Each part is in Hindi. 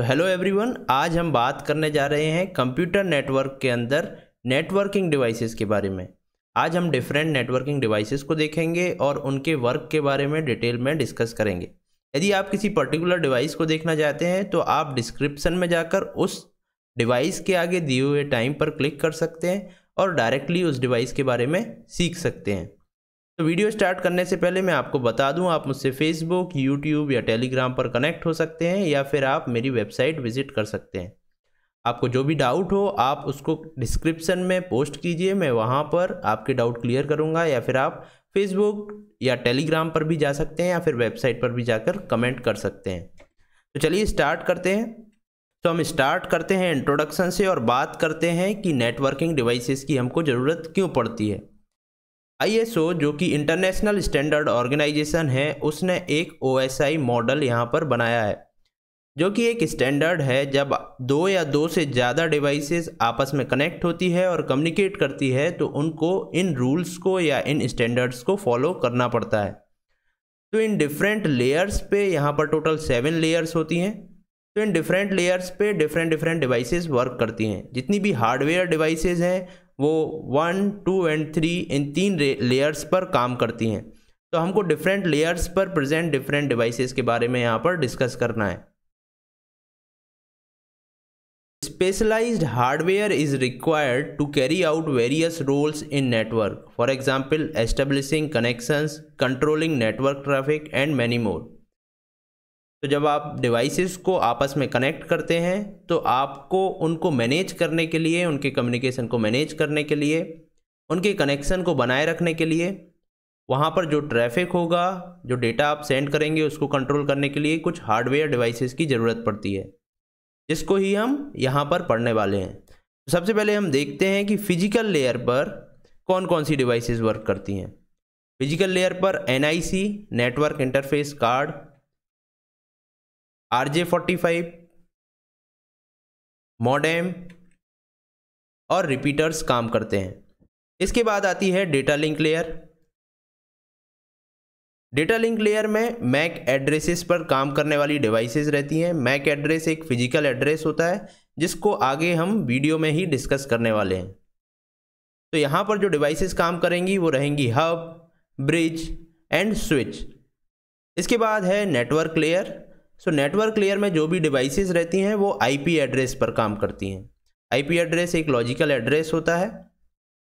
तो हेलो एवरीवन आज हम बात करने जा रहे हैं कंप्यूटर नेटवर्क के अंदर नेटवर्किंग डिवाइसेस के बारे में आज हम डिफरेंट नेटवर्किंग डिवाइसेस को देखेंगे और उनके वर्क के बारे में डिटेल में डिस्कस करेंगे यदि आप किसी पर्टिकुलर डिवाइस को देखना चाहते हैं तो आप डिस्क्रिप्शन में जाकर उस डिवाइस के आगे दिए हुए टाइम पर क्लिक कर सकते हैं और डायरेक्टली उस डिवाइस के बारे में सीख सकते हैं तो वीडियो स्टार्ट करने से पहले मैं आपको बता दूं आप मुझसे फेसबुक यूट्यूब या टेलीग्राम पर कनेक्ट हो सकते हैं या फिर आप मेरी वेबसाइट विजिट कर सकते हैं आपको जो भी डाउट हो आप उसको डिस्क्रिप्शन में पोस्ट कीजिए मैं वहाँ पर आपके डाउट क्लियर करूँगा या फिर आप फेसबुक या टेलीग्राम पर भी जा सकते हैं या फिर वेबसाइट पर भी जाकर कमेंट कर सकते हैं तो चलिए स्टार्ट करते हैं तो हम स्टार्ट करते हैं इंट्रोडक्शन से और बात करते हैं कि नेटवर्किंग डिवाइसेस की हमको ज़रूरत क्यों पड़ती है आईएसओ जो कि इंटरनेशनल स्टैंडर्ड ऑर्गेनाइजेशन है उसने एक ओएसआई मॉडल यहाँ पर बनाया है जो कि एक स्टैंडर्ड है जब दो या दो से ज़्यादा डिवाइसेस आपस में कनेक्ट होती है और कम्युनिकेट करती है तो उनको इन रूल्स को या इन स्टैंडर्ड्स को फॉलो करना पड़ता है तो इन डिफरेंट लेयर्स पे यहाँ पर टोटल सेवन लेयर्स होती हैं तो इन डिफरेंट लेयर्स पे डिफरेंट डिफरेंट डिवाइसेस वर्क करती हैं जितनी भी हार्डवेयर डिवाइसेस हैं वो वन टू एंड थ्री इन तीन लेयर्स पर काम करती हैं तो हमको डिफरेंट लेयर्स पर प्रेजेंट डिफरेंट डिवाइसेस के बारे में यहाँ पर डिस्कस करना है specialized hardware is required to carry out various roles in network for example establishing connections controlling network traffic and many more तो जब आप डिवाइसेस को आपस में कनेक्ट करते हैं तो आपको उनको मैनेज करने के लिए उनके कम्युनिकेशन को मैनेज करने के लिए उनके कनेक्शन को बनाए रखने के लिए वहाँ पर जो ट्रैफिक होगा जो डेटा आप सेंड करेंगे उसको कंट्रोल करने के लिए कुछ हार्डवेयर डिवाइसेस की ज़रूरत पड़ती है जिसको ही हम यहाँ पर पढ़ने वाले हैं तो सबसे पहले हम देखते हैं कि फिजिकल लेयर पर कौन कौन सी डिवाइसेस वर्क करती हैं फिजिकल लेयर पर an network interface card five modem और रिपीटर्स काम करते हैं इसके बाद आती है data link layer data link layer में मैक एड्रेसेस पर काम करने वाली डिवाइसेस रहती हैं मैक एड्रेस एक फिजिकल एड्रेस होता है जिसको आगे हम वीडियो में ही डिस्कस करने वाले हैं तो यहाँ पर जो डिवाइसेस काम करेंगी वो रहेंगी हब ब्रिज एंड स्विच इसके बाद है network layer so network layer में जो भी डिवाइसेस रहती हैं वो आईपी एड्रेस पर काम करती हैं आईपी एड्रेस एक लॉजिकल एड्रेस होता है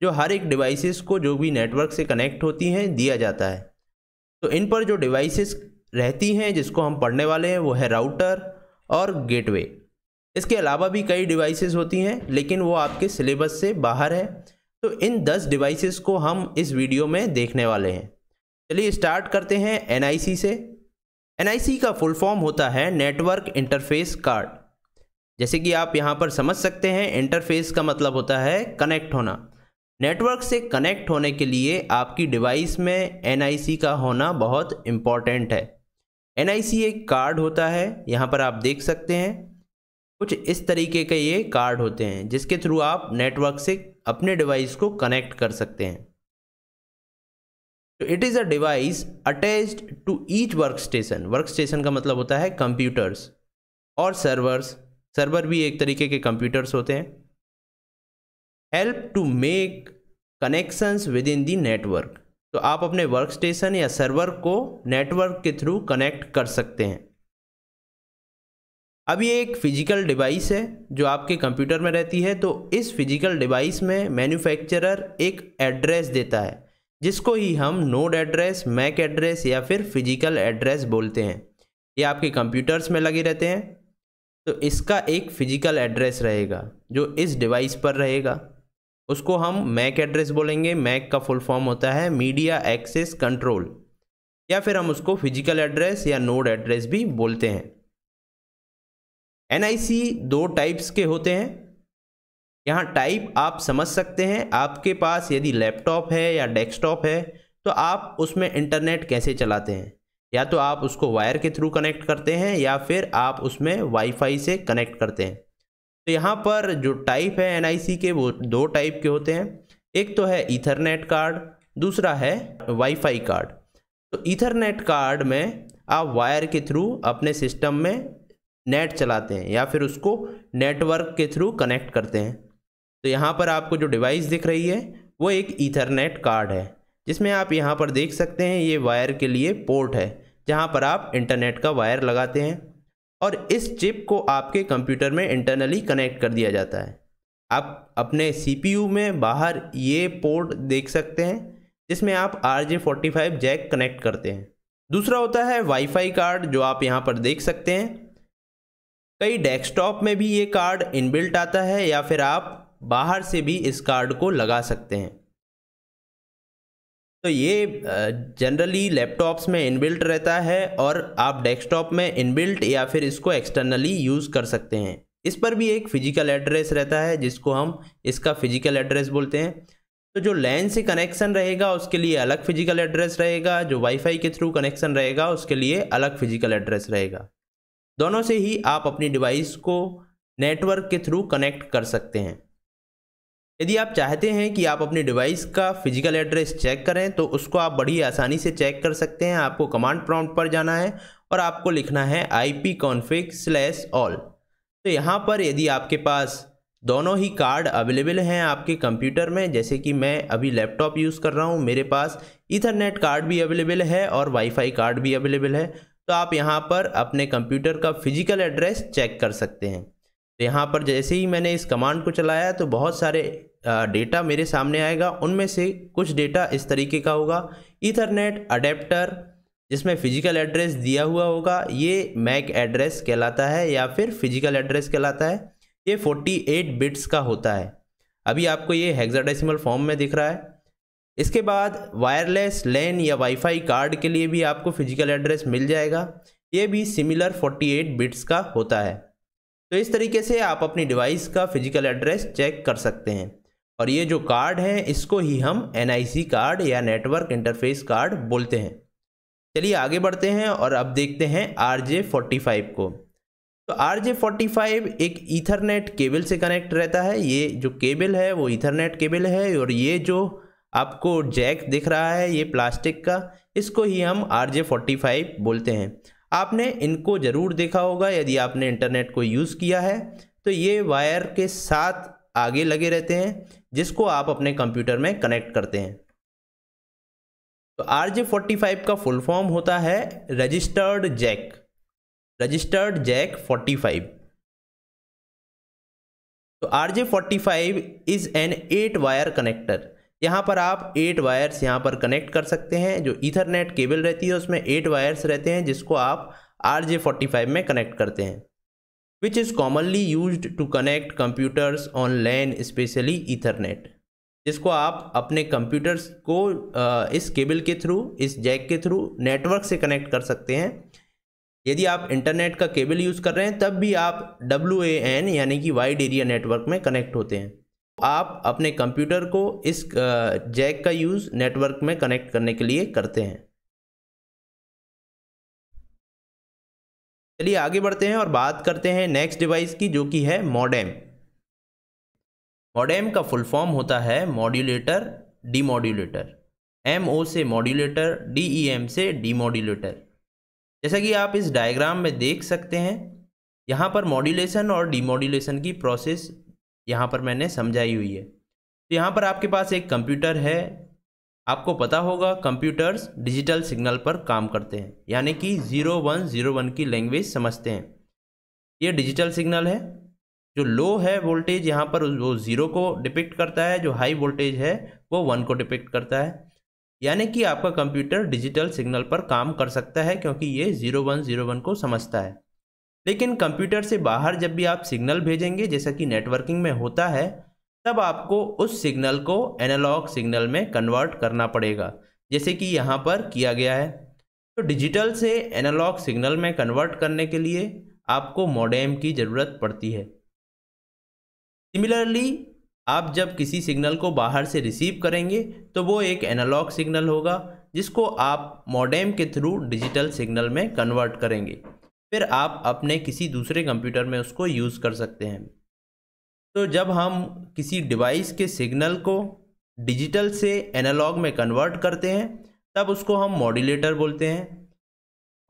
जो हर एक डिवाइसेस को जो भी नेटवर्क से कनेक्ट होती हैं दिया जाता है तो इन पर जो डिवाइसेस रहती हैं जिसको हम पढ़ने वाले हैं वो है राउटर और गेटवे इसके अलावा भी कई डिवाइसेस होती हैं लेकिन वो आपके सिलेबस से बाहर है तो इन दस डिवाइसेस को हम इस वीडियो में देखने वाले हैं चलिए स्टार्ट करते हैं एन से एनआईसी का फुल फॉर्म होता है नेटवर्क इंटरफेस कार्ड जैसे कि आप यहाँ पर समझ सकते हैं इंटरफेस का मतलब होता है कनेक्ट होना नेटवर्क से कनेक्ट होने के लिए आपकी डिवाइस में एनआईसी का होना बहुत इम्पॉर्टेंट है एनआईसी एक कार्ड होता है यहाँ पर आप देख सकते हैं कुछ इस तरीके के ये कार्ड होते हैं जिसके थ्रू आप नेटवर्क से अपने डिवाइस को कनेक्ट कर सकते हैं तो it is a device attached to each work station work station का मतलब होता है कंप्यूटर्स और सर्वर्स सर्वर भी एक तरीके के कंप्यूटर्स होते हैं help to make connections with in the network तो आप अपने वर्क स्टेशन या सर्वर को नेटवर्क के थ्रू कनेक्ट कर सकते हैं अब ये एक फ़िजिकल डिवाइस है जो आपके कंप्यूटर में रहती है तो इस फिजिकल डिवाइस में मैन्युफैक्चरर एक एड्रेस देता है जिसको ही हम नोड एड्रेस मैक एड्रेस या फिर फिजिकल एड्रेस बोलते हैं ये आपके कंप्यूटर्स में लगे रहते हैं तो इसका एक फिजिकल एड्रेस रहेगा जो इस डिवाइस पर रहेगा उसको हम मैक एड्रेस बोलेंगे मैक का फुल फॉर्म होता है मीडिया एक्सेस कंट्रोल या फिर हम उसको फिजिकल एड्रेस या नोड एड्रेस भी बोलते हैं एन दो टाइप्स के होते हैं यहाँ टाइप आप समझ सकते हैं आपके पास यदि लैपटॉप है या डेस्कटॉप है तो आप उसमें इंटरनेट कैसे चलाते हैं या तो आप उसको वायर के थ्रू कनेक्ट करते हैं या फिर आप उसमें वाईफाई से कनेक्ट करते हैं तो यहाँ पर जो टाइप है एन के वो दो टाइप के होते हैं एक तो है ईथरनेट कार्ड दूसरा है वाईफाई कार्ड तो ईथरनेट कार्ड में आप वायर के थ्रू अपने सिस्टम में नेट चलाते हैं या फिर उसको नेटवर्क के थ्रू कनेक्ट करते हैं तो यहाँ पर आपको जो डिवाइस दिख रही है वो एक ईथरनेट कार्ड है जिसमें आप यहाँ पर देख सकते हैं ये वायर के लिए पोर्ट है जहाँ पर आप इंटरनेट का वायर लगाते हैं और इस चिप को आपके कंप्यूटर में इंटरनली कनेक्ट कर दिया जाता है आप अपने सी में बाहर ये पोर्ट देख सकते हैं जिसमें आप R J forty five jack connect करते हैं दूसरा होता है वाईफाई कार्ड जो आप यहाँ पर देख सकते हैं कई डेस्कटॉप में भी ये कार्ड इनबिल्ट आता है या फिर आप बाहर से भी इस कार्ड को लगा सकते हैं तो ये जनरली लैपटॉप्स में इनबिल्ट रहता है और आप डेस्कटॉप में इनबिल्ट या फिर इसको एक्सटर्नली यूज़ कर सकते हैं इस पर भी एक फ़िजिकल एड्रेस रहता है जिसको हम इसका फ़िजिकल एड्रेस बोलते हैं तो जो लैन से कनेक्शन रहेगा उसके लिए अलग फ़िजिकल एड्रेस रहेगा जो वाईफाई के थ्रू कनेक्शन रहेगा उसके लिए अलग फ़िजिकल एड्रेस रहेगा दोनों से ही आप अपनी डिवाइस को नेटवर्क के थ्रू कनेक्ट कर सकते हैं यदि आप चाहते हैं कि आप अपने डिवाइस का फिजिकल एड्रेस चेक करें तो उसको आप बड़ी आसानी से चेक कर सकते हैं आपको कमांड प्रॉम्प्ट पर जाना है और आपको लिखना है I P config slash all तो यहाँ पर यदि आपके पास दोनों ही कार्ड अवेलेबल हैं आपके कंप्यूटर में जैसे कि मैं अभी लैपटॉप यूज़ कर रहा हूँ मेरे पास इथरनेट कार्ड भी अवेलेबल है और वाईफाई कार्ड भी अवेलेबल है तो आप यहाँ पर अपने कंप्यूटर का फिजिकल एड्रेस चेक कर सकते हैं तो यहाँ पर जैसे ही मैंने इस कमांड को चलाया तो बहुत सारे डेटा मेरे सामने आएगा उनमें से कुछ डेटा इस तरीके का होगा इथरनेट अडेप्टर जिसमें फ़िजिकल एड्रेस दिया हुआ होगा ये मैक एड्रेस कहलाता है या फिर फिजिकल एड्रेस कहलाता है ये 48 बिट्स का होता है अभी आपको ये हेक्साडेसिमल फॉर्म में दिख रहा है इसके बाद वायरलेस लैन या वाईफाई कार्ड के लिए भी आपको फिजिकल एड्रेस मिल जाएगा ये भी सिमिलर 48 बिट्स का होता है तो इस तरीके से आप अपनी डिवाइस का फिजिकल एड्रेस चेक कर सकते हैं और ये जो कार्ड है इसको ही हम एन कार्ड या नेटवर्क इंटरफेस कार्ड बोलते हैं चलिए आगे बढ़ते हैं और अब देखते हैं आर जे को तो आर जे एक ईथरनेट केबल से कनेक्ट रहता है ये जो केबल है वो ईथरनेट केबल है और ये जो आपको जैक दिख रहा है ये प्लास्टिक का इसको ही हम आर जे बोलते हैं आपने इनको ज़रूर देखा होगा यदि आपने इंटरनेट को यूज़ किया है तो ये वायर के साथ आगे लगे रहते हैं जिसको आप अपने कंप्यूटर में कनेक्ट करते हैं तो आर जे फोर्टी फाइव का फुल फॉर्म होता है registered jack registered jack forty five तो R J forty five is an eight wire connector यहाँ पर आप एट वायर्स यहाँ पर कनेक्ट कर सकते हैं जो इथरनेट केबल रहती है उसमें एट वायर्स रहते हैं जिसको आप आर जे फोर्टी फाइव में कनेक्ट करते हैं which is commonly use to connect computers on LAN specially ethernet जिसको आप अपने कंप्यूटर्स को इस केबल के थ्रू इस जैक के थ्रू नेटवर्क से कनेक्ट कर सकते हैं यदि आप इंटरनेट का केबल यूज़ कर रहे हैं तब भी आप डब्ल्यू ए एन यानी कि वाइड एरिया नेटवर्क में कनेक्ट होते हैं आप अपने कंप्यूटर को इस जैक का यूज़ नेटवर्क में कनेक्ट करने के लिए करते हैं चलिए आगे बढ़ते हैं और बात करते हैं नेक्स्ट डिवाइस की जो कि है मॉडेम मॉडेम का फुल फॉर्म होता है मॉड्यूलेटर डीमॉड्यूलेटर एम ओ से मॉड्यूलेटर डी ई एम से डीमॉड्यूलेटर जैसा कि आप इस डायग्राम में देख सकते हैं यहाँ पर मॉड्यूलेशन और डीमॉड्यूलेशन की प्रोसेस यहाँ पर मैंने समझाई हुई है तो यहाँ पर आपके पास एक कंप्यूटर है आपको पता होगा कंप्यूटर्स डिजिटल सिग्नल पर काम करते हैं यानी कि ज़ीरो वन ज़ीरो वन की लैंग्वेज समझते हैं ये डिजिटल सिग्नल है जो लो है वोल्टेज यहाँ पर वो ज़ीरो को डिपिक्ट करता है जो हाई वोल्टेज है वो वन को डिपिक्ट करता है यानी कि आपका कंप्यूटर डिजिटल सिग्नल पर काम कर सकता है क्योंकि ये ज़ीरो वन ज़ीरो वन को समझता है लेकिन कंप्यूटर से बाहर जब भी आप सिग्नल भेजेंगे जैसा कि नेटवर्किंग में होता है तब आपको उस सिग्नल को एनालॉग सिग्नल में कन्वर्ट करना पड़ेगा जैसे कि यहाँ पर किया गया है तो डिजिटल से एनालॉग सिग्नल में कन्वर्ट करने के लिए आपको मोडेम की ज़रूरत पड़ती है सिमिलरली आप जब किसी सिग्नल को बाहर से रिसीव करेंगे तो वो एक एनालॉग सिग्नल होगा जिसको आप मोडेम के थ्रू डिजिटल सिग्नल में कन्वर्ट करेंगे फिर आप अपने किसी दूसरे कंप्यूटर में उसको यूज़ कर सकते हैं तो जब हम किसी डिवाइस के सिग्नल को डिजिटल से एनालॉग में कन्वर्ट करते हैं तब उसको हम मॉड्यूलेटर बोलते हैं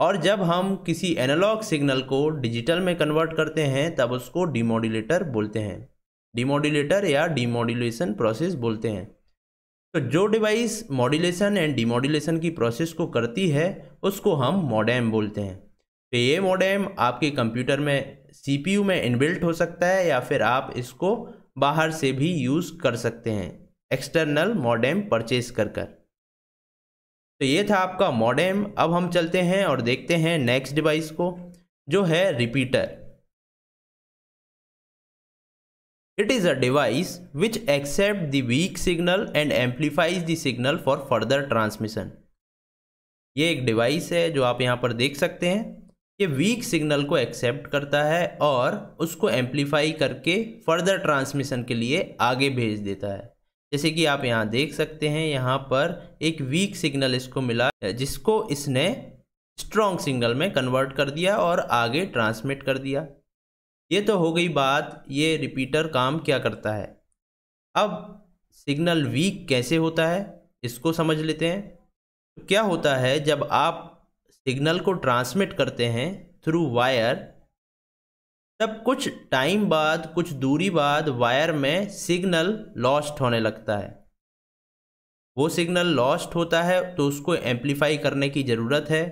और जब हम किसी एनालॉग सिग्नल को डिजिटल में कन्वर्ट करते हैं तब उसको डिमोडुलेटर बोलते हैं डिमोडुलेटर या डिमोडुलेशन प्रोसेस बोलते हैं तो जो डिवाइस मॉड्यूलेशन एंड डिमोडुलेशन की प्रोसेस को करती है उसको हम मॉडेम बोलते हैं तो ये मोडेम आपके कंप्यूटर में सीपीयू में इनबिल्ट हो सकता है या फिर आप इसको बाहर से भी यूज़ कर सकते हैं एक्सटर्नल मॉडेम परचेज कर कर तो ये था आपका मॉडेम अब हम चलते हैं और देखते हैं नेक्स्ट डिवाइस को जो है repeater it is a device which accept the weak signal and amplifies the signal for further transmission ये एक डिवाइस है जो आप यहाँ पर देख सकते हैं ये वीक सिग्नल को एक्सेप्ट करता है और उसको एम्पलीफाई करके फर्दर ट्रांसमिशन के लिए आगे भेज देता है जैसे कि आप यहाँ देख सकते हैं यहाँ पर एक वीक सिग्नल इसको मिला जिसको इसने स्ट्रॉन्ग सिग्नल में कन्वर्ट कर दिया और आगे ट्रांसमिट कर दिया ये तो हो गई बात ये रिपीटर काम क्या करता है अब सिग्नल वीक कैसे होता है इसको समझ लेते हैं क्या होता है जब आप सिग्नल को ट्रांसमिट करते हैं थ्रू वायर तब कुछ टाइम बाद कुछ दूरी बाद वायर में सिग्नल लॉस्ट होने लगता है वो सिग्नल लॉस्ट होता है तो उसको एम्पलीफाई करने की ज़रूरत है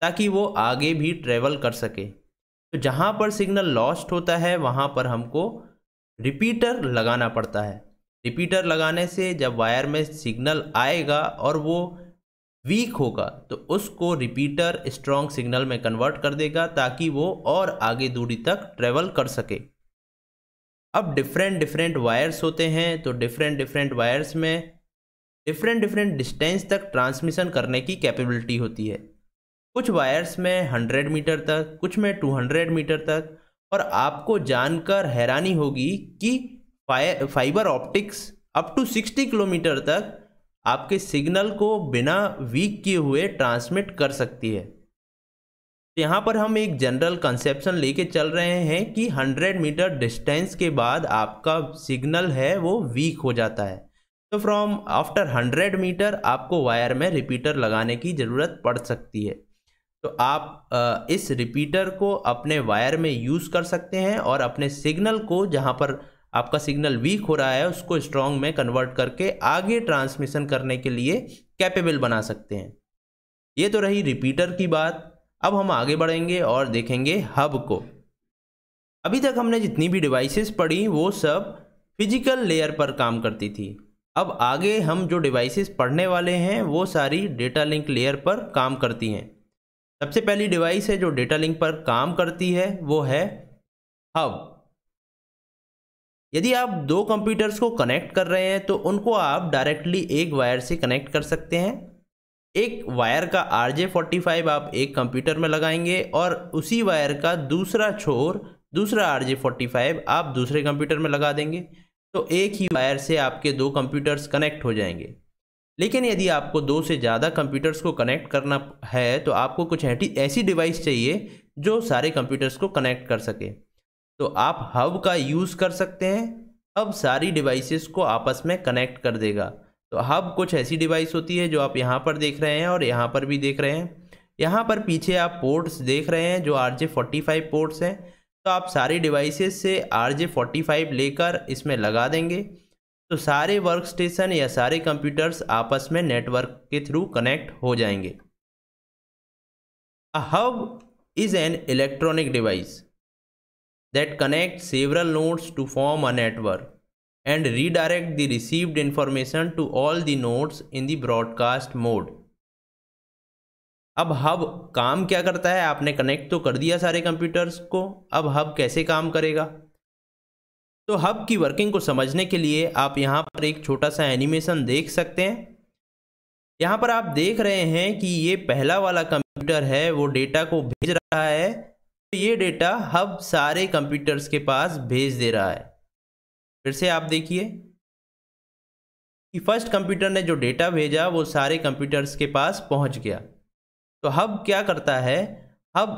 ताकि वो आगे भी ट्रेवल कर सके तो जहाँ पर सिग्नल लॉस्ट होता है वहाँ पर हमको रिपीटर लगाना पड़ता है रिपीटर लगाने से जब वायर में सिग्नल आएगा और वो वीक होगा तो उसको रिपीटर स्ट्रॉन्ग सिग्नल में कन्वर्ट कर देगा ताकि वो और आगे दूरी तक ट्रेवल कर सके अब डिफरेंट डिफरेंट वायर्स होते हैं तो डिफरेंट डिफरेंट वायर्स में डिफरेंट डिफरेंट डिस्टेंस तक ट्रांसमिशन करने की कैपेबिलिटी होती है कुछ वायर्स में 100 मीटर तक कुछ में 200 मीटर तक और आपको जानकर हैरानी होगी कि fibre optics up to 60 kilometre तक आपके सिग्नल को बिना वीक किए हुए ट्रांसमिट कर सकती है तो यहाँ पर हम एक जनरल कंसेप्शन लेके चल रहे हैं कि 100 मीटर डिस्टेंस के बाद आपका सिग्नल है वो वीक हो जाता है तो फ्रॉम आफ्टर 100 मीटर आपको वायर में रिपीटर लगाने की ज़रूरत पड़ सकती है तो आप इस रिपीटर को अपने वायर में यूज़ कर सकते हैं और अपने सिग्नल को जहाँ पर आपका सिग्नल वीक हो रहा है उसको स्ट्रांग में कन्वर्ट करके आगे ट्रांसमिशन करने के लिए कैपेबल बना सकते हैं ये तो रही रिपीटर की बात अब हम आगे बढ़ेंगे और देखेंगे हब को अभी तक हमने जितनी भी डिवाइसेस पढ़ी वो सब फिजिकल लेयर पर काम करती थी अब आगे हम जो डिवाइसेस पढ़ने वाले हैं वो सारी डेटा लिंक लेयर पर काम करती हैं सबसे पहली डिवाइस है जो डेटा लिंक पर काम करती है वो है हब यदि आप दो कंप्यूटर्स को कनेक्ट कर रहे हैं तो उनको आप डायरेक्टली एक वायर से कनेक्ट कर सकते हैं एक वायर का आर जे फोर्टी फाइव आप एक कंप्यूटर में लगाएंगे और उसी वायर का दूसरा छोर दूसरा आर जे फोर्टी फाइव आप दूसरे कंप्यूटर में लगा देंगे तो एक ही वायर से आपके दो कंप्यूटर्स कनेक्ट हो जाएंगे लेकिन यदि आपको दो से ज़्यादा कंप्यूटर्स को कनेक्ट करना है तो आपको कुछ ऐसी डिवाइस चाहिए जो सारे कंप्यूटर्स को कनेक्ट कर सके तो आप हब का यूज़ कर सकते हैं हब सारी डिवाइसेस को आपस में कनेक्ट कर देगा तो हब कुछ ऐसी डिवाइस होती है जो आप यहाँ पर देख रहे हैं और यहाँ पर भी देख रहे हैं यहाँ पर पीछे आप पोर्ट्स देख रहे हैं जो R J forty five ports हैं तो आप सारी डिवाइसेस से आर जे फोर्टी फाइव लेकर इसमें लगा देंगे तो सारे वर्क स्टेशन या सारे कंप्यूटर्स आपस में नेटवर्क के थ्रू कनेक्ट हो जाएंगे hub is an electronic device that connect several nodes to form a network and redirect the received information to all the nodes in the broadcast mode. अब हब काम क्या करता है आपने कनेक्ट तो कर दिया सारे कंप्यूटर्स को अब हब कैसे काम करेगा तो हब की वर्किंग को समझने के लिए आप यहाँ पर एक छोटा सा एनिमेशन देख सकते हैं यहाँ पर आप देख रहे हैं कि ये पहला वाला कंप्यूटर है वो डेटा को भेज रहा है ये डेटा हब सारे कंप्यूटर्स के पास भेज दे रहा है फिर से आप देखिए कि फर्स्ट कंप्यूटर ने जो डेटा भेजा वो सारे कंप्यूटर्स के पास पहुंच गया तो हब क्या करता है हब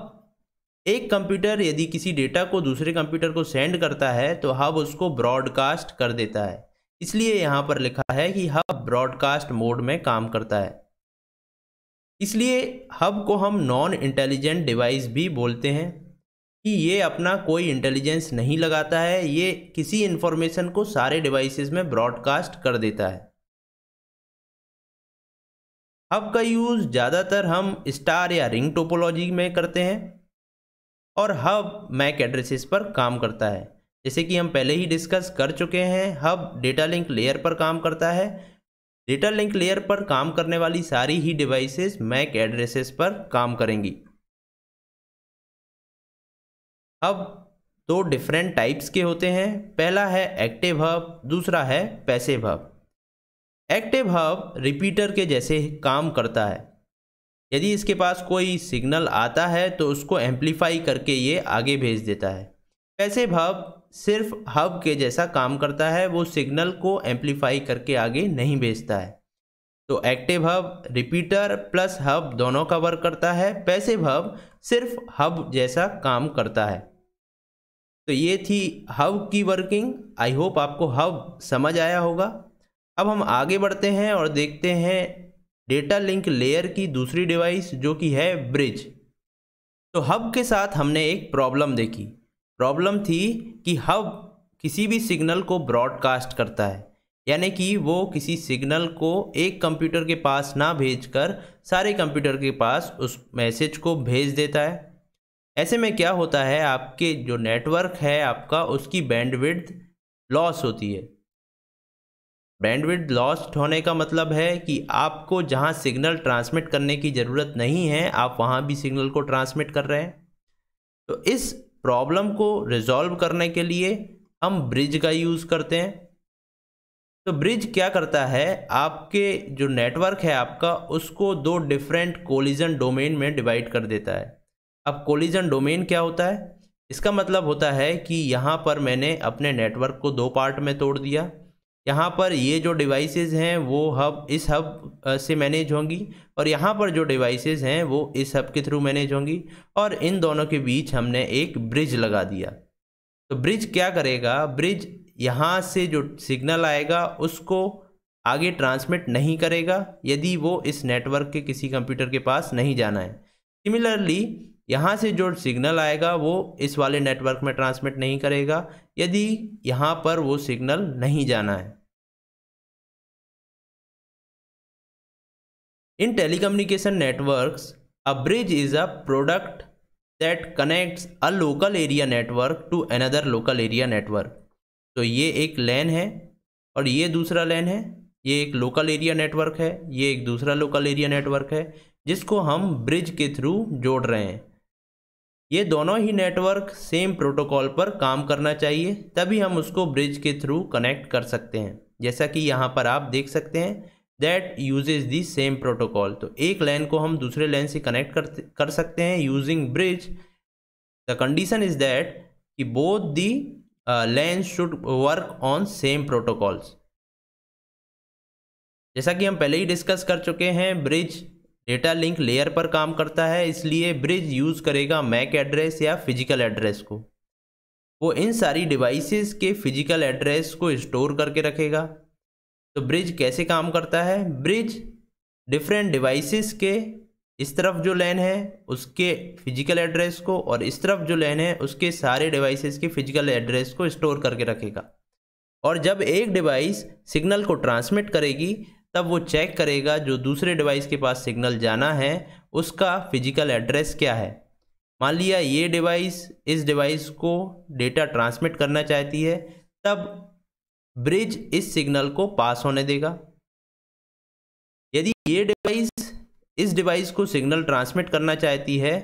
एक कंप्यूटर यदि किसी डेटा को दूसरे कंप्यूटर को सेंड करता है तो हब उसको ब्रॉडकास्ट कर देता है इसलिए यहाँ पर लिखा है कि हब ब्रॉडकास्ट मोड में काम करता है इसलिए हब को हम नॉन इंटेलिजेंट डिवाइस भी बोलते हैं कि ये अपना कोई इंटेलिजेंस नहीं लगाता है ये किसी इंफॉर्मेशन को सारे डिवाइसेस में ब्रॉडकास्ट कर देता है हब का यूज़ ज़्यादातर हम स्टार या रिंग टोपोलॉजी में करते हैं और हब मैक एड्रेसेस पर काम करता है जैसे कि हम पहले ही डिस्कस कर चुके हैं हब डेटा लिंक लेयर पर काम करता है डेटा लिंक लेयर पर काम करने वाली सारी ही डिवाइसेस मैक एड्रेसेस पर काम करेंगी अब दो डिफरेंट टाइप्स के होते हैं पहला है एक्टिव हब दूसरा है passive hub active hub repeater के जैसे काम करता है यदि इसके पास कोई सिग्नल आता है तो उसको एम्पलीफाई करके ये आगे भेज देता है पैसे भाव सिर्फ हब के जैसा काम करता है वो सिग्नल को एम्पलीफाई करके आगे नहीं भेजता है तो active hub repeater plus hub दोनों का वर्क करता है पैसिव हब सिर्फ हब जैसा काम करता है तो ये थी हब की वर्किंग आई होप आपको हब समझ आया होगा अब हम आगे बढ़ते हैं और देखते हैं डेटा लिंक लेयर की दूसरी डिवाइस जो कि है ब्रिज तो हब के साथ हमने एक प्रॉब्लम देखी प्रॉब्लम थी कि हब किसी भी सिग्नल को ब्रॉडकास्ट करता है यानी कि वो किसी सिग्नल को एक कंप्यूटर के पास ना भेजकर सारे कंप्यूटर के पास उस मैसेज को भेज देता है ऐसे में क्या होता है आपके जो नेटवर्क है आपका उसकी बैंडविड्थ लॉस होती है बैंडविड्थ लॉस होने का मतलब है कि आपको जहां सिग्नल ट्रांसमिट करने की ज़रूरत नहीं है आप वहां भी सिग्नल को ट्रांसमिट कर रहे हैं तो इस प्रॉब्लम को रिजॉल्व करने के लिए हम ब्रिज का यूज़ करते हैं तो ब्रिज क्या करता है आपके जो नेटवर्क है आपका उसको दो डिफरेंट कोलिजन डोमेन में डिवाइड कर देता है अब कोलिजन डोमेन क्या होता है इसका मतलब होता है कि यहाँ पर मैंने अपने नेटवर्क को दो पार्ट में तोड़ दिया यहाँ पर ये जो डिवाइसेस हैं वो हब इस हब से मैनेज होंगी और यहाँ पर जो डिवाइसेस हैं वो इस हब के थ्रू मैनेज होंगी और इन दोनों के बीच हमने एक ब्रिज लगा दिया तो ब्रिज क्या करेगा ब्रिज यहाँ से जो सिग्नल आएगा उसको आगे ट्रांसमिट नहीं करेगा यदि वो इस नेटवर्क के किसी कंप्यूटर के पास नहीं जाना है सिमिलरली यहाँ से जो सिग्नल आएगा वो इस वाले नेटवर्क में ट्रांसमिट नहीं करेगा यदि यहाँ पर वो सिग्नल नहीं जाना है in telecommunication networks, a bridge is a product that connects a local area network to another local area network तो ये एक लैन है और ये दूसरा लैन है ये एक लोकल एरिया नेटवर्क है ये एक दूसरा लोकल एरिया नेटवर्क है जिसको हम ब्रिज के थ्रू जोड़ रहे हैं ये दोनों ही नेटवर्क सेम प्रोटोकॉल पर काम करना चाहिए तभी हम उसको ब्रिज के थ्रू कनेक्ट कर सकते हैं जैसा कि यहाँ पर आप देख सकते हैं that uses the same protocol तो एक लैन को हम दूसरे लैन से कनेक्ट कर कर सकते हैं using bridge the condition is that कि both the LANs should work on same protocols जैसा कि हम पहले ही डिस्कस कर चुके हैं ब्रिज डेटा लिंक लेयर पर काम करता है इसलिए ब्रिज यूज़ करेगा मैक एड्रेस या फिजिकल एड्रेस को वो इन सारी डिवाइसेस के फिजिकल एड्रेस को स्टोर करके रखेगा तो ब्रिज कैसे काम करता है ब्रिज डिफरेंट डिवाइसेस के इस तरफ जो लैन है उसके फिजिकल एड्रेस को और इस तरफ जो लैन है उसके सारे डिवाइसेस के फिजिकल एड्रेस को स्टोर करके रखेगा और जब एक डिवाइस सिग्नल को ट्रांसमिट करेगी तब वो चेक करेगा जो दूसरे डिवाइस के पास सिग्नल जाना है उसका फिजिकल एड्रेस क्या है मान लिया ये डिवाइस इस डिवाइस को डेटा ट्रांसमिट करना चाहती है तब ब्रिज इस सिग्नल को पास होने देगा यदि ये डिवाइस इस डिवाइस को सिग्नल ट्रांसमिट करना चाहती है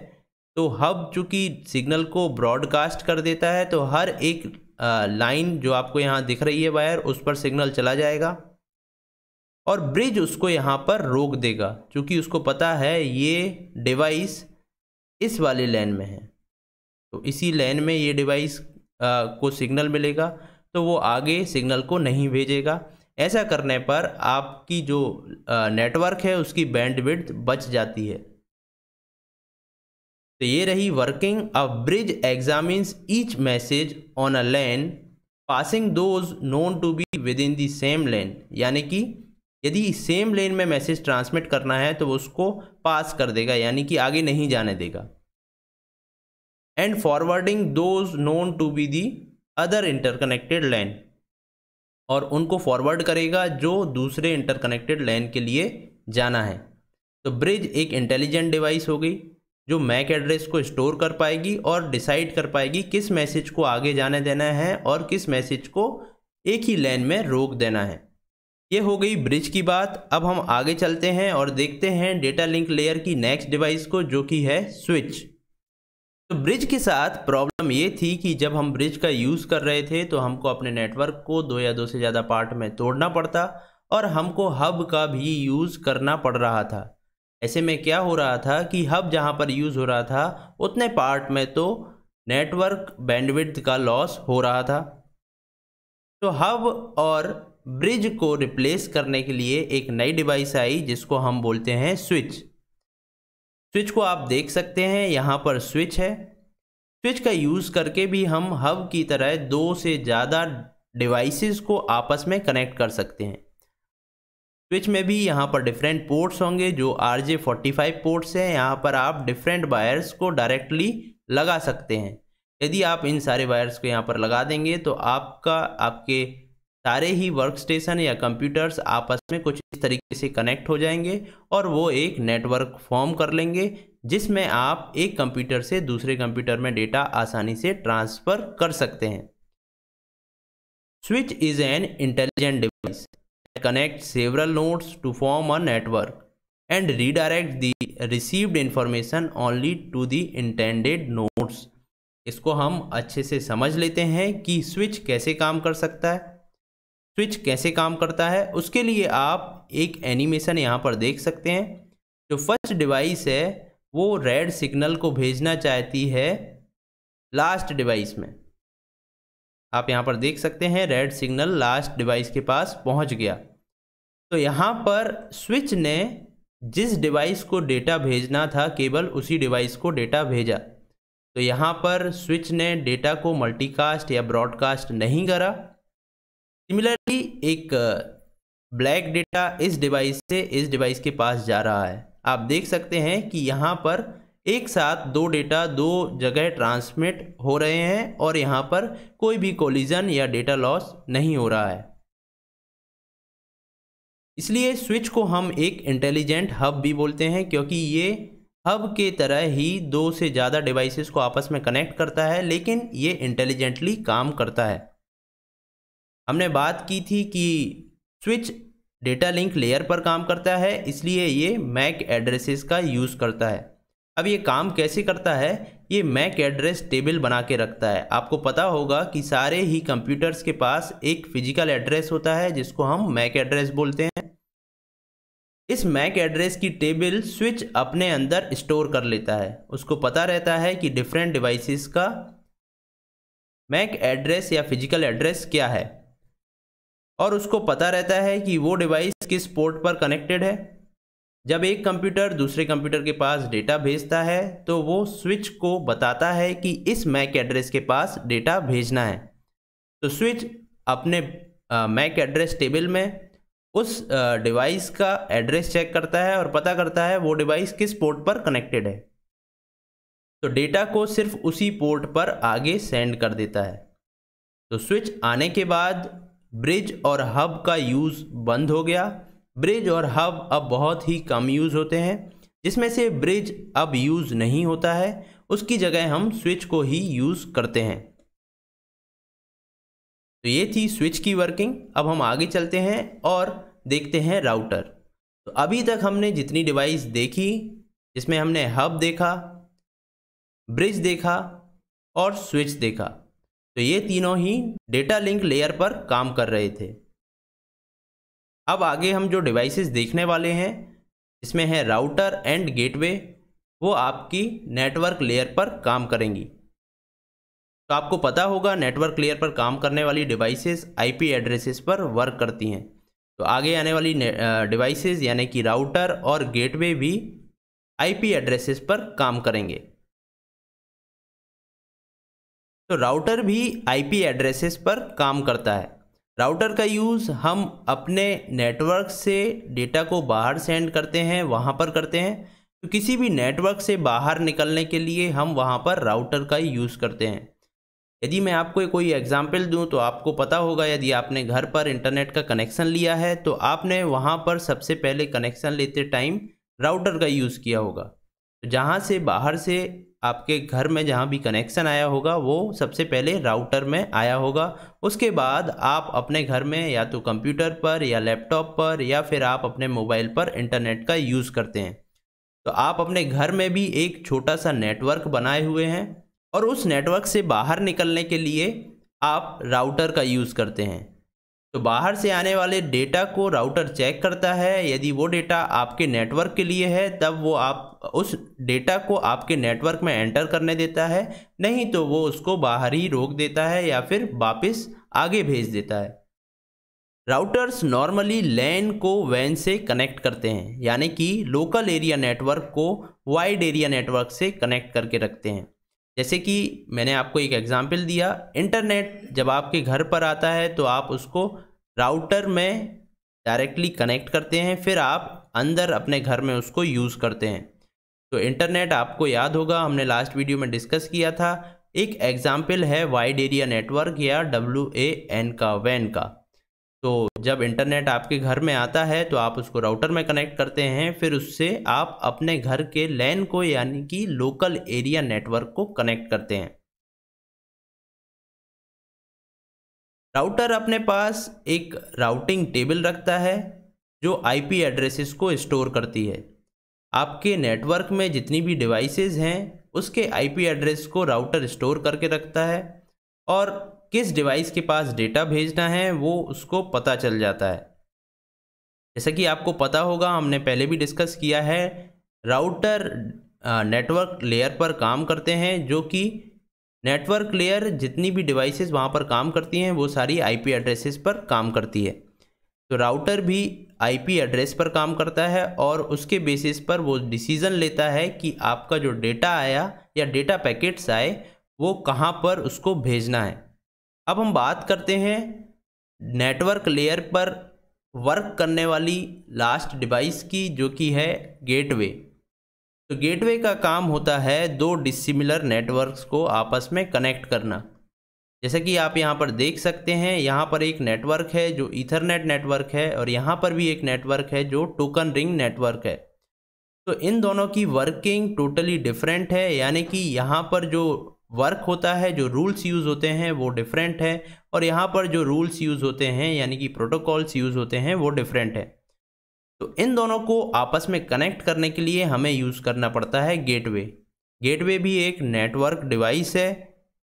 तो हब चूँकि सिग्नल को ब्रॉडकास्ट कर देता है तो हर एक लाइन जो आपको यहाँ दिख रही है वायर उस पर सिग्नल चला जाएगा और ब्रिज उसको यहाँ पर रोक देगा क्योंकि उसको पता है ये डिवाइस इस वाले लाइन में है तो इसी लाइन में ये डिवाइस को सिग्नल मिलेगा तो वो आगे सिग्नल को नहीं भेजेगा ऐसा करने पर आपकी जो नेटवर्क है उसकी बैंडविड्थ बच जाती है तो ये रही working a bridge examines each message on a LAN passing those known to be with in the same LAN यानी कि यदि सेम लेन में मैसेज ट्रांसमिट करना है तो वो उसको पास कर देगा यानी कि आगे नहीं जाने देगा and forwarding those known to be the other interconnected LAN और उनको फॉरवर्ड करेगा जो दूसरे इंटरकनेक्टेड लैन के लिए जाना है तो ब्रिज एक इंटेलिजेंट डिवाइस होगी जो मैक एड्रेस को स्टोर कर पाएगी और डिसाइड कर पाएगी किस मैसेज को आगे जाने देना है और किस मैसेज को एक ही लेन में रोक देना है ये हो गई ब्रिज की बात अब हम आगे चलते हैं और देखते हैं डेटा लिंक लेयर की नेक्स्ट डिवाइस को जो कि है स्विच तो ब्रिज के साथ प्रॉब्लम ये थी कि जब हम ब्रिज का यूज़ कर रहे थे तो हमको अपने नेटवर्क को दो या दो से ज़्यादा पार्ट में तोड़ना पड़ता और हमको हब का भी यूज़ करना पड़ रहा था ऐसे में क्या हो रहा था कि हब जहाँ पर यूज़ हो रहा था उतने पार्ट में तो नेटवर्क बैंडविड्थ का लॉस हो रहा था तो हब और ब्रिज को रिप्लेस करने के लिए एक नई डिवाइस आई जिसको हम बोलते हैं स्विच स्विच को आप देख सकते हैं यहाँ पर स्विच है स्विच का यूज़ करके भी हम हब की तरह दो से ज़्यादा डिवाइसेस को आपस में कनेक्ट कर सकते हैं स्विच में भी यहाँ पर डिफरेंट पोर्ट्स होंगे जो R J forty five ports हैं यहाँ पर आप डिफरेंट वायर्स को डायरेक्टली लगा सकते हैं यदि आप इन सारे वायर्स को यहाँ पर लगा देंगे तो आपका आपके सारे ही वर्क स्टेशन या कंप्यूटर्स आपस में कुछ इस तरीके से कनेक्ट हो जाएंगे और वो एक नेटवर्क फॉर्म कर लेंगे जिसमें आप एक कंप्यूटर से दूसरे कंप्यूटर में डेटा आसानी से ट्रांसफ़र कर सकते हैं switch is an intelligent device connect several nodes to form a network and redirect the received information only to the intended nodes इसको हम अच्छे से समझ लेते हैं कि स्विच कैसे काम कर सकता है स्विच कैसे काम करता है उसके लिए आप एक एनिमेशन यहाँ पर देख सकते हैं जो फर्स्ट डिवाइस है वो रेड सिग्नल को भेजना चाहती है लास्ट डिवाइस में आप यहाँ पर देख सकते हैं रेड सिग्नल लास्ट डिवाइस के पास पहुँच गया तो यहाँ पर स्विच ने जिस डिवाइस को डेटा भेजना था केवल उसी डिवाइस को डेटा भेजा तो यहाँ पर स्विच ने डेटा को मल्टीकास्ट या ब्रॉडकास्ट नहीं करा सिमिलर एक ब्लैक डेटा इस डिवाइस से इस डिवाइस के पास जा रहा है आप देख सकते हैं कि यहाँ पर एक साथ दो डेटा दो जगह ट्रांसमिट हो रहे हैं और यहाँ पर कोई भी कोलिजन या डेटा लॉस नहीं हो रहा है इसलिए स्विच को हम एक इंटेलिजेंट हब भी बोलते हैं क्योंकि ये हब के तरह ही दो से ज़्यादा डिवाइसेस को आपस में कनेक्ट करता है लेकिन ये इंटेलिजेंटली काम करता है हमने बात की थी कि स्विच डेटा लिंक लेयर पर काम करता है इसलिए ये मैक एड्रेसेस का यूज़ करता है अब ये काम कैसे करता है ये मैक एड्रेस टेबल बना के रखता है आपको पता होगा कि सारे ही कंप्यूटर्स के पास एक फिजिकल एड्रेस होता है जिसको हम मैक एड्रेस बोलते हैं इस मैक एड्रेस की टेबल स्विच अपने अंदर स्टोर कर लेता है उसको पता रहता है कि डिफरेंट डिवाइसेस का मैक एड्रेस या फिजिकल एड्रेस क्या है और उसको पता रहता है कि वो डिवाइस किस पोर्ट पर कनेक्टेड है जब एक कंप्यूटर दूसरे कंप्यूटर के पास डेटा भेजता है तो वो स्विच को बताता है कि इस मैक एड्रेस के पास डेटा भेजना है तो स्विच अपने मैक एड्रेस टेबल में उस डिवाइस का एड्रेस चेक करता है और पता करता है वो डिवाइस किस पोर्ट पर कनेक्टेड है तो डेटा को सिर्फ उसी पोर्ट पर आगे सेंड कर देता है तो स्विच आने के बाद ब्रिज और हब का यूज़ बंद हो गया ब्रिज और हब अब बहुत ही कम यूज़ होते हैं जिसमें से ब्रिज अब यूज़ नहीं होता है उसकी जगह हम स्विच को ही यूज़ करते हैं तो ये थी स्विच की वर्किंग अब हम आगे चलते हैं और देखते हैं राउटर तो अभी तक हमने जितनी डिवाइस देखी जिसमें हमने हब देखा ब्रिज देखा और स्विच देखा तो ये तीनों ही डेटा लिंक लेयर पर काम कर रहे थे अब आगे हम जो डिवाइसेस देखने वाले हैं इसमें है राउटर एंड गेटवे वो आपकी नेटवर्क लेयर पर काम करेंगी तो आपको पता होगा नेटवर्क लेयर पर काम करने वाली डिवाइसेस आईपी एड्रेसेस पर वर्क करती हैं तो आगे आने वाली डिवाइसेस यानी कि राउटर और गेटवे भी आईपी एड्रेसेस पर काम करेंगे तो राउटर भी आईपी एड्रेसेस पर काम करता है राउटर का यूज़ हम अपने नेटवर्क से डेटा को बाहर सेंड करते हैं वहाँ पर करते हैं तो किसी भी नेटवर्क से बाहर निकलने के लिए हम वहाँ पर राउटर का यूज़ करते हैं यदि मैं आपको कोई एग्जाम्पल दूं तो आपको पता होगा यदि आपने घर पर इंटरनेट का कनेक्शन लिया है तो आपने वहाँ पर सबसे पहले कनेक्शन लेते टाइम राउटर का यूज़ किया होगा तो जहाँ से बाहर से आपके घर में जहाँ भी कनेक्शन आया होगा वो सबसे पहले राउटर में आया होगा उसके बाद आप अपने घर में या तो कंप्यूटर पर या लैपटॉप पर या फिर आप अपने मोबाइल पर इंटरनेट का यूज़ करते हैं तो आप अपने घर में भी एक छोटा सा नेटवर्क बनाए हुए हैं और उस नेटवर्क से बाहर निकलने के लिए आप राउटर का यूज़ करते हैं तो बाहर से आने वाले डेटा को राउटर चेक करता है यदि वो डेटा आपके नेटवर्क के लिए है तब वो आप उस डेटा को आपके नेटवर्क में एंटर करने देता है नहीं तो वो उसको बाहर ही रोक देता है या फिर वापस आगे भेज देता है राउटर्स नॉर्मली लैन को वैन से कनेक्ट करते हैं यानी कि लोकल एरिया नेटवर्क को वाइड एरिया नेटवर्क से कनेक्ट करके रखते हैं जैसे कि मैंने आपको एक एग्ज़ाम्पल दिया इंटरनेट जब आपके घर पर आता है तो आप उसको राउटर में डायरेक्टली कनेक्ट करते हैं फिर आप अंदर अपने घर में उसको यूज़ करते हैं तो इंटरनेट आपको याद होगा हमने लास्ट वीडियो में डिस्कस किया था एक एग्ज़ाम्पल है वाइड एरिया नेटवर्क या डब्ल्यू ए एन का वैन का तो जब इंटरनेट आपके घर में आता है तो आप उसको राउटर में कनेक्ट करते हैं फिर उससे आप अपने घर के लैन को यानी कि लोकल एरिया नेटवर्क को कनेक्ट करते हैं राउटर अपने पास एक राउटिंग टेबल रखता है जो आईपी एड्रेसेस को स्टोर करती है आपके नेटवर्क में जितनी भी डिवाइसेस हैं उसके आईपी एड्रेस को राउटर स्टोर करके रखता है और किस डिवाइस के पास डेटा भेजना है वो उसको पता चल जाता है जैसा कि आपको पता होगा हमने पहले भी डिस्कस किया है राउटर नेटवर्क लेयर पर काम करते हैं जो कि नेटवर्क लेयर जितनी भी डिवाइसेस वहाँ पर काम करती हैं वो सारी आईपी एड्रेसेस पर काम करती है तो राउटर भी आईपी एड्रेस पर काम करता है और उसके बेसिस पर वो डिसीज़न लेता है कि आपका जो डेटा आया या डेटा पैकेट्स आए वो कहाँ पर उसको भेजना है अब हम बात करते हैं नेटवर्क लेयर पर वर्क करने वाली लास्ट डिवाइस की जो कि है गेटवे तो गेटवे का काम होता है दो डिसिमिलर नेटवर्क्स को आपस में कनेक्ट करना जैसे कि आप यहाँ पर देख सकते हैं यहाँ पर एक नेटवर्क है जो इथरनेट नेटवर्क है और यहाँ पर भी एक नेटवर्क है जो टोकन रिंग नेटवर्क है तो इन दोनों की वर्किंग टोटली डिफरेंट है यानी कि यहाँ पर जो वर्क होता है जो रूल्स यूज़ होते हैं वो डिफरेंट है और यहाँ पर जो रूल्स यूज़ होते हैं यानी कि प्रोटोकॉल्स यूज़ होते हैं वो डिफरेंट है तो इन दोनों को आपस में कनेक्ट करने के लिए हमें यूज़ करना पड़ता है गेटवे गेटवे भी एक नेटवर्क डिवाइस है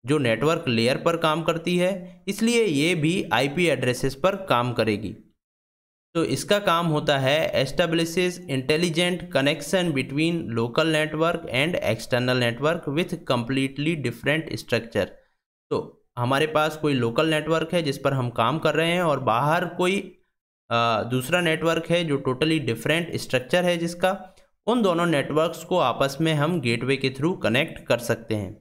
जो नेटवर्क लेयर पर काम करती है इसलिए ये भी आईपी एड्रेसेस पर काम करेगी तो इसका काम होता है establishes intelligent connection between local network and external network with completely different structure तो हमारे पास कोई लोकल नेटवर्क है जिस पर हम काम कर रहे हैं और बाहर कोई आ, दूसरा नेटवर्क है जो टोटली डिफरेंट स्ट्रक्चर है जिसका उन दोनों नेटवर्क्स को आपस में हम गेटवे के थ्रू कनेक्ट कर सकते हैं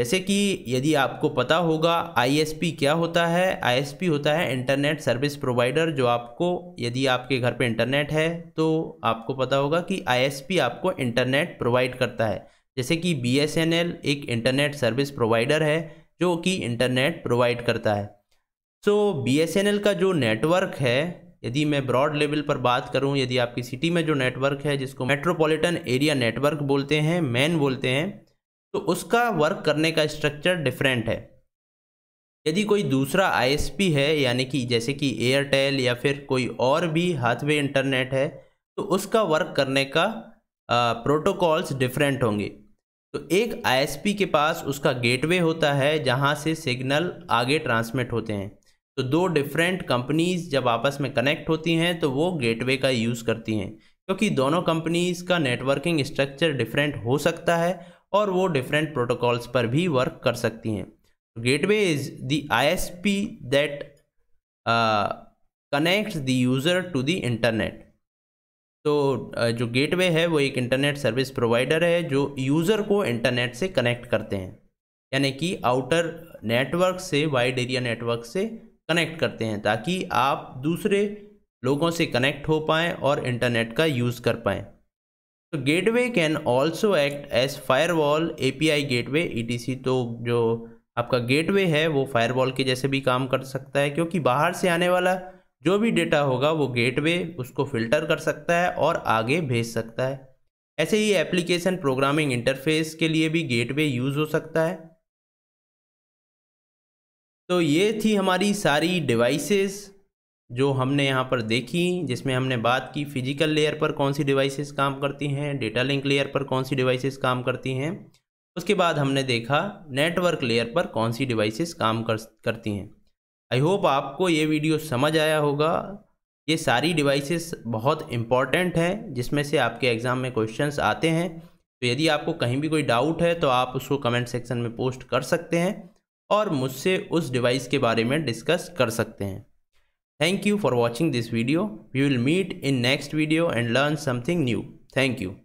जैसे कि यदि आपको पता होगा आईएसपी क्या होता है आईएसपी होता है इंटरनेट सर्विस प्रोवाइडर जो आपको यदि आपके घर पे इंटरनेट है तो आपको पता होगा कि आईएसपी आपको इंटरनेट प्रोवाइड करता है जैसे कि बीएसएनएल एक इंटरनेट सर्विस प्रोवाइडर है जो कि इंटरनेट प्रोवाइड करता है सो so, बीएसएनएल का जो नेटवर्क है यदि मैं ब्रॉड लेवल पर बात करूँ यदि आपकी सिटी में जो नेटवर्क है जिसको मेट्रोपॉलिटन एरिया नेटवर्क बोलते हैं मैन बोलते हैं तो उसका वर्क करने का स्ट्रक्चर डिफरेंट है यदि कोई दूसरा आईएसपी है यानी कि जैसे कि एयरटेल या फिर कोई और भी हाथवे इंटरनेट है तो उसका वर्क करने का प्रोटोकॉल्स डिफरेंट होंगे तो एक आईएसपी के पास उसका गेटवे होता है जहां से सिग्नल आगे ट्रांसमिट होते हैं तो दो डिफरेंट कंपनीज जब आपस में कनेक्ट होती हैं तो वो गेटवे का यूज़ करती हैं क्योंकि दोनों कंपनीज का नेटवर्किंग स्ट्रक्चर डिफरेंट हो सकता है और वो डिफरेंट प्रोटोकॉल्स पर भी वर्क कर सकती हैं gateway is the ISP that connect the user to the internet तो uh, जो गेटवे है वो एक इंटरनेट सर्विस प्रोवाइडर है जो यूज़र को इंटरनेट से कनेक्ट करते हैं यानी कि आउटर नेटवर्क से वाइड एरिया नेटवर्क से कनेक्ट करते हैं ताकि आप दूसरे लोगों से कनेक्ट हो पाएँ और इंटरनेट का यूज़ कर पाएँ तो gateway can also act as firewall API gateway etc तो जो आपका गेटवे है वो फायरवॉल के जैसे भी काम कर सकता है क्योंकि बाहर से आने वाला जो भी डेटा होगा वो गेटवे उसको फिल्टर कर सकता है और आगे भेज सकता है ऐसे ही एप्लीकेशन प्रोग्रामिंग इंटरफेस के लिए भी गेटवे यूज हो सकता है तो ये थी हमारी सारी डिवाइसेस जो हमने यहाँ पर देखी जिसमें हमने बात की फिजिकल लेयर पर कौन सी डिवाइसेस काम करती हैं डेटा लिंक लेयर पर कौन सी डिवाइसेस काम करती हैं उसके बाद हमने देखा नेटवर्क लेयर पर कौन सी डिवाइसेस काम कर करती हैं आई होप आपको ये वीडियो समझ आया होगा ये सारी डिवाइसेस बहुत इम्पॉर्टेंट हैं जिसमें से आपके एग्ज़ाम में क्वेश्चंस आते हैं तो यदि आपको कहीं भी कोई डाउट है तो आप उसको कमेंट सेक्शन में पोस्ट कर सकते हैं और मुझसे उस डिवाइस के बारे में डिस्कस कर सकते हैं Thank you for watching this video. We will meet in next video and learn something new. Thank you.